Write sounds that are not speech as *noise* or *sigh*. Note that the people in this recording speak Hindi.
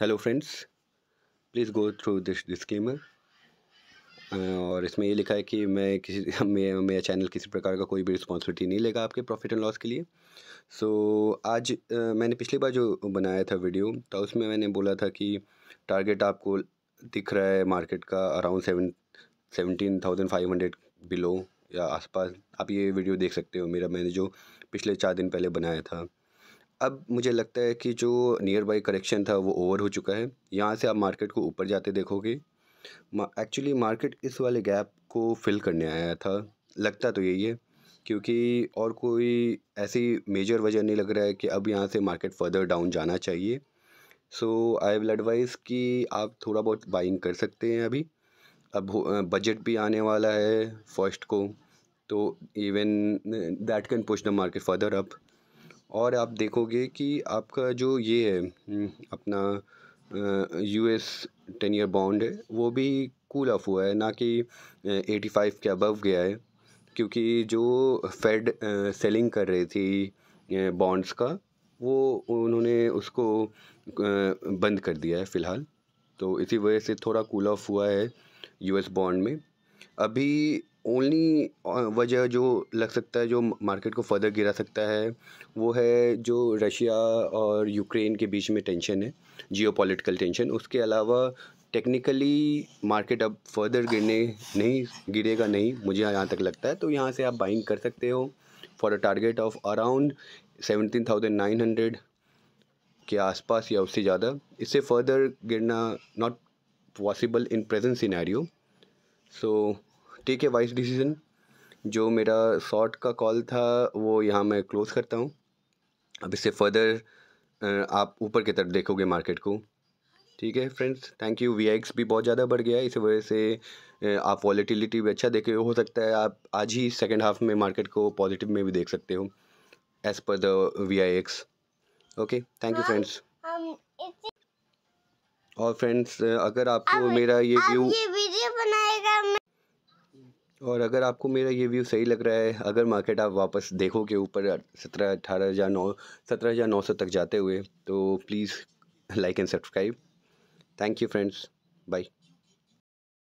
hello friends please go through this disclaimer और इसमें ये लिखा है कि मैं किसी *laughs* मेरा मेरा चैनल किसी प्रकार का कोई भी रिस्पॉन्सिबिलिटी नहीं लेगा आपके प्रॉफिट एंड लॉस के लिए सो so, आज uh, मैंने पिछली बार जो बनाया था वीडियो तो उसमें मैंने बोला था कि टारगेट आपको दिख रहा है मार्केट का around seven seventeen thousand five hundred below या आसपास आप ये वीडियो देख सकते हो मेरा मैंने जो पिछले चार दिन पहले बनाया था अब मुझे लगता है कि जो नियर बाई करेक्शन था वो ओवर हो चुका है यहाँ से आप मार्केट को ऊपर जाते देखोगे एक्चुअली मार्केट इस वाले गैप को फिल करने आया था लगता तो यही है क्योंकि और कोई ऐसी मेजर वजह नहीं लग रहा है कि अब यहाँ से मार्केट फर्दर डाउन जाना चाहिए सो आई विल एडवाइस कि आप थोड़ा बहुत बाइंग कर सकते हैं अभी अब बजट भी आने वाला है फर्स्ट को तो even that can push the market further up और आप देखोगे कि आपका जो ये है हम्म, अपना U S ten year bond है वो भी कूल ऑफ हुआ है ना कि एटी फाइव के अबव गया है क्योंकि जो फेड सेलिंग कर रही थी बॉन्ड्स का वो उन्होंने उसको बंद कर दिया है फ़िलहाल तो इसी वजह से थोड़ा कूल ऑफ हुआ है यूएस बॉन्ड में अभी ओनली वजह जो लग सकता है जो मार्केट को फर्दर गिरा सकता है वो है जो रशिया और यूक्रेन के बीच में टेंशन है जियो टेंशन उसके अलावा टेक्निकली मार्केट अब फर्दर गिरने नहीं गिरेगा नहीं मुझे यहाँ तक लगता है तो यहाँ से आप बाइंग कर सकते हो for a target of around seventeen thousand nine hundred के आसपास या उससे ज़्यादा इससे फर्दर गिरना not possible in present scenario so take a wise decision जो मेरा शॉर्ट का कॉल था वो यहाँ मैं क्लोज़ करता हूँ अब इससे फर्दर आप ऊपर की तरफ देखोगे मार्केट को ठीक है फ्रेंड्स थैंक यू वी भी बहुत ज़्यादा बढ़ गया है इस वजह से आप वॉलीटिलिटी भी अच्छा देखे हो सकता है आप आज ही सेकेंड हाफ में मार्केट को पॉजिटिव में भी देख सकते हो as per the V I X okay thank you friends और फ्रेंड्स अगर आपको मेरा ये व्यू और अगर आपको मेरा ये व्यू सही लग रहा है अगर मार्केट आप वापस देखोगे ऊपर सत्रह अठारह हज़ार नौ सत्रह हज़ार नौ सौ तक जाते हुए तो please like and subscribe thank you friends bye